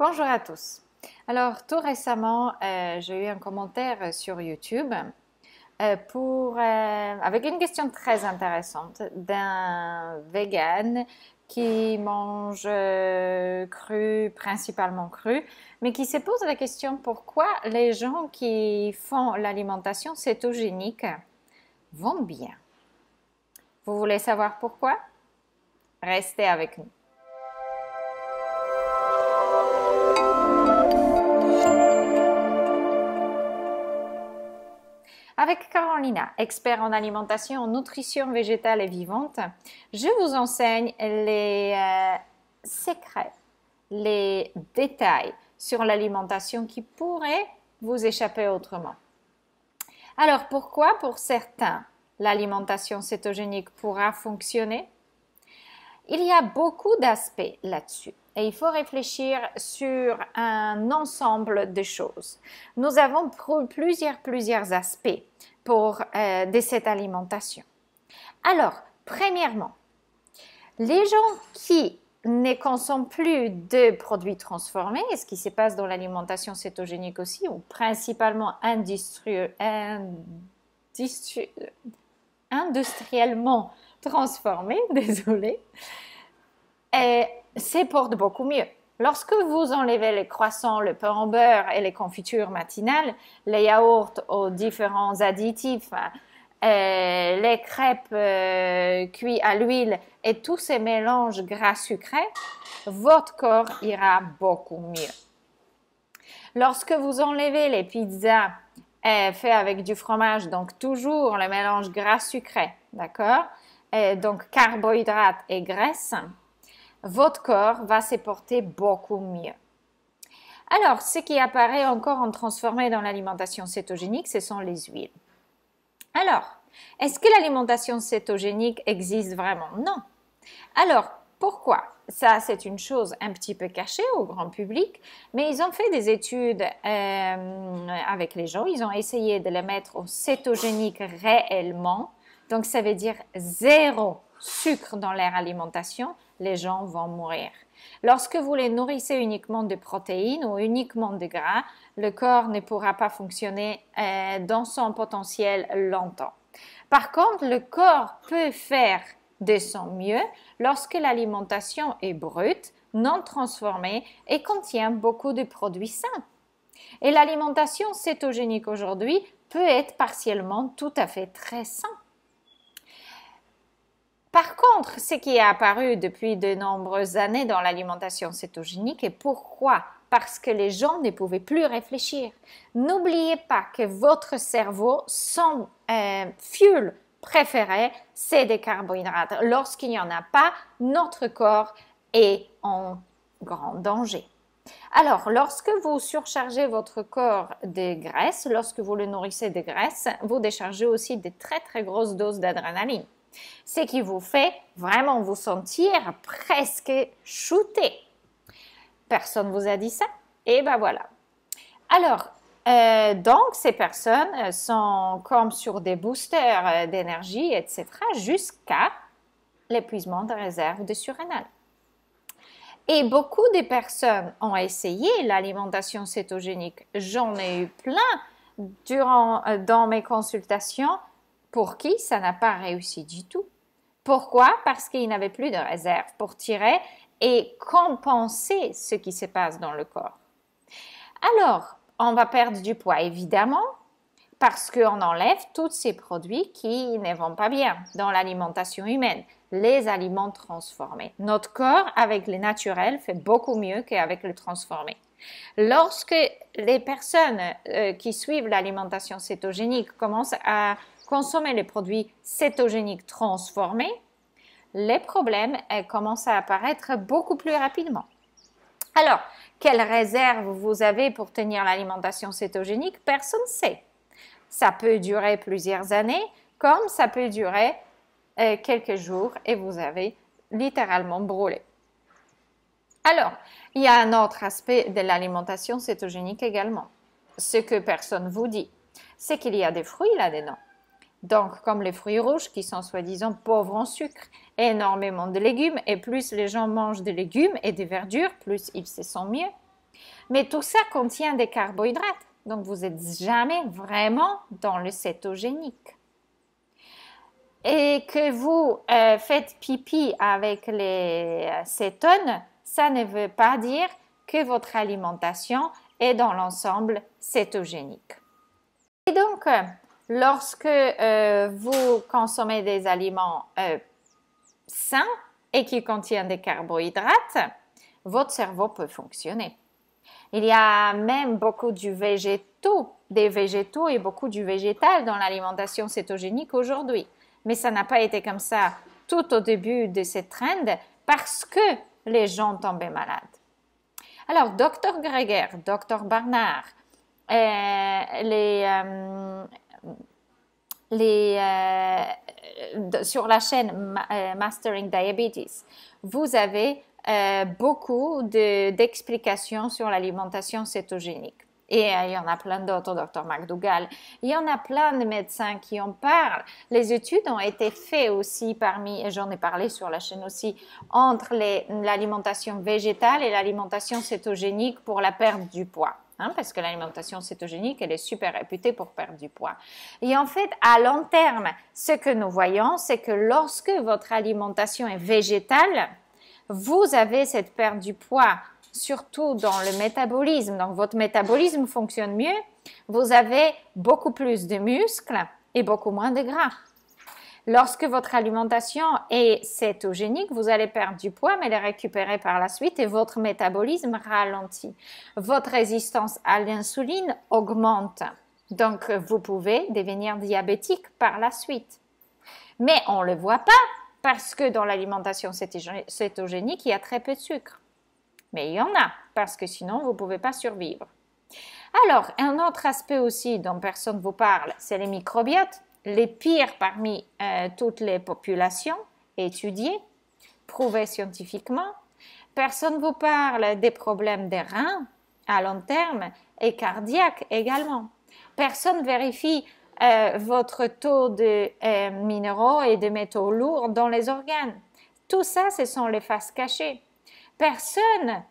Bonjour à tous. Alors, tout récemment, euh, j'ai eu un commentaire sur YouTube euh, pour, euh, avec une question très intéressante d'un vegan qui mange cru, principalement cru, mais qui se pose la question pourquoi les gens qui font l'alimentation cétogénique vont bien. Vous voulez savoir pourquoi Restez avec nous. Avec Carolina, expert en alimentation, en nutrition végétale et vivante, je vous enseigne les euh, secrets, les détails sur l'alimentation qui pourraient vous échapper autrement. Alors pourquoi pour certains l'alimentation cétogénique pourra fonctionner Il y a beaucoup d'aspects là-dessus et il faut réfléchir sur un ensemble de choses. Nous avons plusieurs, plusieurs aspects pour, euh, de cette alimentation. Alors, premièrement, les gens qui ne consomment plus de produits transformés, ce qui se passe dans l'alimentation cétogénique aussi, ou principalement industriellement transformés, désolé, et c'est porte beaucoup mieux. Lorsque vous enlevez les croissants, le pain au beurre et les confitures matinales, les yaourts aux différents additifs, euh, les crêpes euh, cuites à l'huile et tous ces mélanges gras sucrés, votre corps ira beaucoup mieux. Lorsque vous enlevez les pizzas euh, faites avec du fromage, donc toujours le mélange gras sucré, d'accord Donc carbohydrates et graisses, votre corps va se porter beaucoup mieux. Alors, ce qui apparaît encore en transformé dans l'alimentation cétogénique, ce sont les huiles. Alors, est-ce que l'alimentation cétogénique existe vraiment Non. Alors, pourquoi Ça, c'est une chose un petit peu cachée au grand public, mais ils ont fait des études euh, avec les gens, ils ont essayé de les mettre au cétogénique réellement, donc ça veut dire zéro sucre dans leur alimentation, les gens vont mourir. Lorsque vous les nourrissez uniquement de protéines ou uniquement de gras, le corps ne pourra pas fonctionner euh, dans son potentiel longtemps. Par contre, le corps peut faire de son mieux lorsque l'alimentation est brute, non transformée et contient beaucoup de produits sains. Et l'alimentation cétogénique aujourd'hui peut être partiellement tout à fait très sain. Par contre, ce qui est apparu depuis de nombreuses années dans l'alimentation cétogénique et pourquoi Parce que les gens ne pouvaient plus réfléchir. N'oubliez pas que votre cerveau, son euh, fuel préféré, c'est des carbohydrates. Lorsqu'il n'y en a pas, notre corps est en grand danger. Alors, lorsque vous surchargez votre corps de graisse, lorsque vous le nourrissez de graisse, vous déchargez aussi de très très grosses doses d'adrénaline ce qui vous fait vraiment vous sentir presque shooté. Personne vous a dit ça Et eh ben voilà. Alors, euh, donc ces personnes euh, sont comme sur des boosters euh, d'énergie, etc., jusqu'à l'épuisement de réserve de surrénal. Et beaucoup de personnes ont essayé l'alimentation cétogénique. J'en ai eu plein durant, dans mes consultations pour qui ça n'a pas réussi du tout. Pourquoi Parce qu'il n'avait plus de réserve pour tirer et compenser ce qui se passe dans le corps. Alors, on va perdre du poids, évidemment, parce qu'on enlève tous ces produits qui ne vont pas bien dans l'alimentation humaine, les aliments transformés. Notre corps, avec les naturels, fait beaucoup mieux qu'avec le transformé. Lorsque les personnes euh, qui suivent l'alimentation cétogénique commencent à consommer les produits cétogéniques transformés, les problèmes euh, commencent à apparaître beaucoup plus rapidement. Alors, quelles réserves vous avez pour tenir l'alimentation cétogénique Personne ne sait. Ça peut durer plusieurs années, comme ça peut durer euh, quelques jours et vous avez littéralement brûlé. Alors, il y a un autre aspect de l'alimentation cétogénique également. Ce que personne ne vous dit, c'est qu'il y a des fruits là-dedans. Donc, comme les fruits rouges qui sont soi-disant pauvres en sucre, énormément de légumes, et plus les gens mangent des légumes et des verdure, plus ils se sentent mieux. Mais tout ça contient des carbohydrates, donc vous n'êtes jamais vraiment dans le cétogénique. Et que vous euh, faites pipi avec les cétones, ça ne veut pas dire que votre alimentation est dans l'ensemble cétogénique. Et donc, lorsque euh, vous consommez des aliments euh, sains et qui contiennent des carbohydrates, votre cerveau peut fonctionner. Il y a même beaucoup du végétaux, des végétaux et beaucoup du végétal dans l'alimentation cétogénique aujourd'hui. Mais ça n'a pas été comme ça tout au début de cette trend parce que les gens tombaient malades. Alors, Dr Greger, Dr Barnard, euh, les, euh, sur la chaîne euh, Mastering Diabetes, vous avez euh, beaucoup d'explications sur l'alimentation cétogénique. Et il y en a plein d'autres, Dr. McDougall. Il y en a plein de médecins qui en parlent. Les études ont été faites aussi parmi, et j'en ai parlé sur la chaîne aussi, entre l'alimentation végétale et l'alimentation cétogénique pour la perte du poids. Hein, parce que l'alimentation cétogénique, elle est super réputée pour perdre du poids. Et en fait, à long terme, ce que nous voyons, c'est que lorsque votre alimentation est végétale, vous avez cette perte du poids, surtout dans le métabolisme. Donc, votre métabolisme fonctionne mieux. Vous avez beaucoup plus de muscles et beaucoup moins de gras. Lorsque votre alimentation est cétogénique, vous allez perdre du poids, mais le récupérer par la suite et votre métabolisme ralentit. Votre résistance à l'insuline augmente. Donc, vous pouvez devenir diabétique par la suite. Mais on ne le voit pas parce que dans l'alimentation cétogénique, il y a très peu de sucre. Mais il y en a parce que sinon, vous ne pouvez pas survivre. Alors, un autre aspect aussi dont personne ne vous parle, c'est les microbiotes les pires parmi euh, toutes les populations étudiées, prouvées scientifiquement. Personne ne vous parle des problèmes des reins à long terme et cardiaques également. Personne ne vérifie euh, votre taux de euh, minéraux et de métaux lourds dans les organes. Tout ça, ce sont les faces cachées. Personne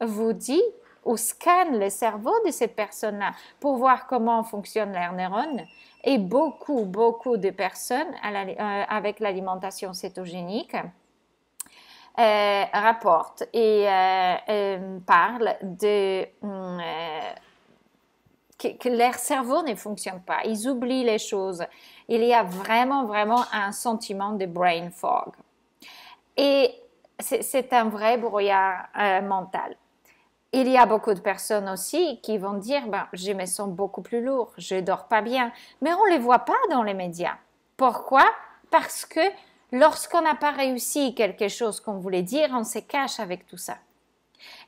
vous dit ou scanne le cerveau de cette personne-là pour voir comment fonctionnent leurs neurones. Et beaucoup, beaucoup de personnes euh, avec l'alimentation cétogénique euh, rapportent et euh, parlent de... Hum, que, leur cerveau ne fonctionne pas, ils oublient les choses. Il y a vraiment, vraiment un sentiment de brain fog. Et c'est un vrai brouillard mental. Il y a beaucoup de personnes aussi qui vont dire ben, Je me sens beaucoup plus lourd, je dors pas bien. Mais on ne les voit pas dans les médias. Pourquoi Parce que lorsqu'on n'a pas réussi quelque chose qu'on voulait dire, on se cache avec tout ça.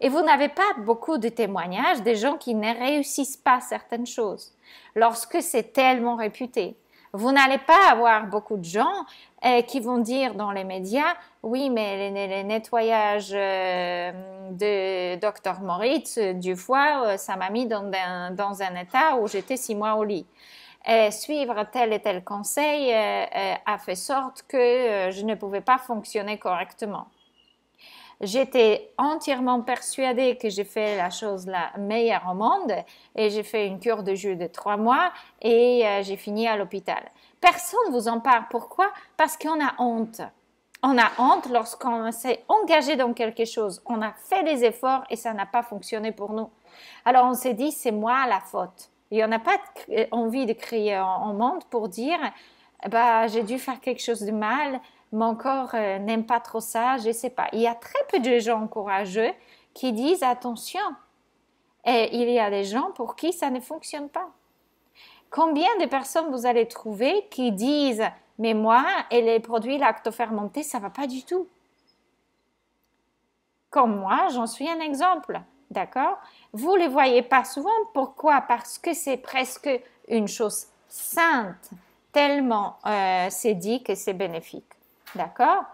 Et vous n'avez pas beaucoup de témoignages des gens qui ne réussissent pas certaines choses, lorsque c'est tellement réputé, vous n'allez pas avoir beaucoup de gens euh, qui vont dire dans les médias, oui, mais les, nettoyages euh, de Dr Moritz euh, du foie, ça m'a mis dans un, dans un, état où j'étais six mois au lit. Et suivre tel et tel conseil a fait sorte que je ne pouvais pas fonctionner correctement. J'étais entièrement persuadée que j'ai fait la chose la meilleure au monde et j'ai fait une cure de jus de trois mois et euh, j'ai fini à l'hôpital. Personne ne vous en parle. Pourquoi Parce qu'on a honte. On a honte lorsqu'on s'est engagé dans quelque chose. On a fait des efforts et ça n'a pas fonctionné pour nous. Alors on s'est dit, c'est moi la faute. Et on a pas euh, envie de crier en monde pour dire, bah, j'ai dû faire quelque chose de mal mon corps euh, n'aime pas trop ça, je ne sais pas. Il y a très peu de gens courageux qui disent attention. Et eh, il y a des gens pour qui ça ne fonctionne pas. Combien de personnes vous allez trouver qui disent mais moi et les produits lactofermentés ça ne va pas du tout. Comme moi, j'en suis un exemple. D'accord Vous ne les voyez pas souvent. Pourquoi Parce que c'est presque une chose sainte, tellement euh, c'est dit que c'est bénéfique. D'accord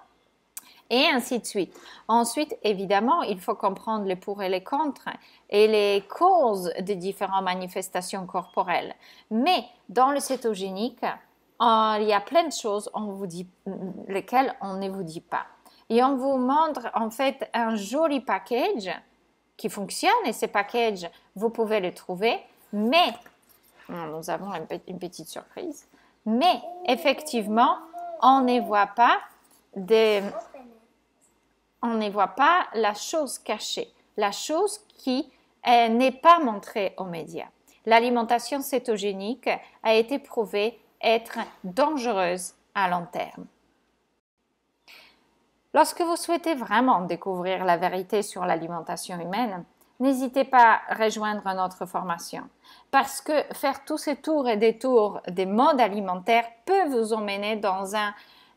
et ainsi de suite. Ensuite, évidemment, il faut comprendre les pour et les contre et les causes des différentes manifestations corporelles. Mais dans le cétogénique, euh, il y a plein de choses on vous dit, lesquelles on ne vous dit pas. Et on vous montre en fait un joli package qui fonctionne et ce package, vous pouvez le trouver, mais nous avons une petite surprise. Mais effectivement, on ne voit pas on voit pas la chose cachée, la chose qui euh, n'est pas montrée aux médias. L'alimentation cétogénique a été prouvée être dangereuse à long terme. Lorsque vous souhaitez vraiment découvrir la vérité sur l'alimentation humaine, n'hésitez pas à rejoindre notre formation parce que faire tous ces tours et détours des modes alimentaires peut vous emmener dans un,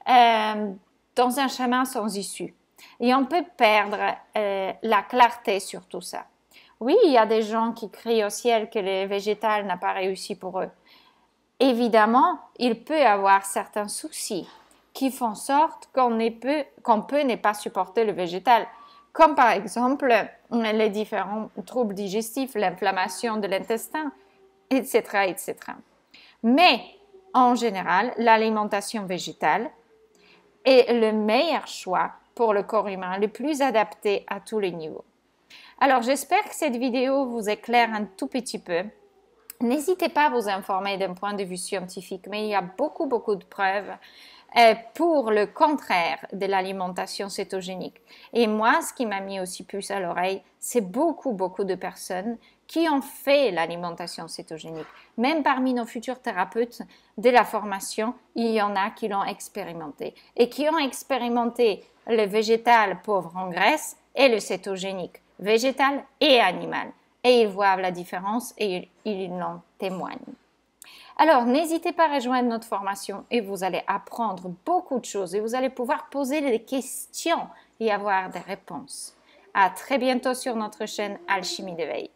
euh, dans un chemin sans issue. Et on peut perdre euh, la clarté sur tout ça. Oui, il y a des gens qui crient au ciel que le végétal n'a pas réussi pour eux. Évidemment, il peut y avoir certains soucis qui font sorte qu'on ne peut ne pas supporter le végétal comme par exemple euh, les différents troubles digestifs, l'inflammation de l'intestin, etc., etc. Mais en général, l'alimentation végétale est le meilleur choix pour le corps humain, le plus adapté à tous les niveaux. Alors j'espère que cette vidéo vous éclaire un tout petit peu. N'hésitez pas à vous informer d'un point de vue scientifique, mais il y a beaucoup, beaucoup de preuves pour le contraire de l'alimentation cétogénique. Et moi, ce qui m'a mis aussi plus à l'oreille, c'est beaucoup, beaucoup de personnes qui ont fait l'alimentation cétogénique. Même parmi nos futurs thérapeutes de la formation, il y en a qui l'ont expérimenté et qui ont expérimenté le végétal pauvre en graisse et le cétogénique, végétal et animal. Et ils voient la différence et ils, ils en témoignent. Alors, n'hésitez pas à rejoindre notre formation et vous allez apprendre beaucoup de choses et vous allez pouvoir poser des questions et avoir des réponses. À très bientôt sur notre chaîne Alchimie d'éveil.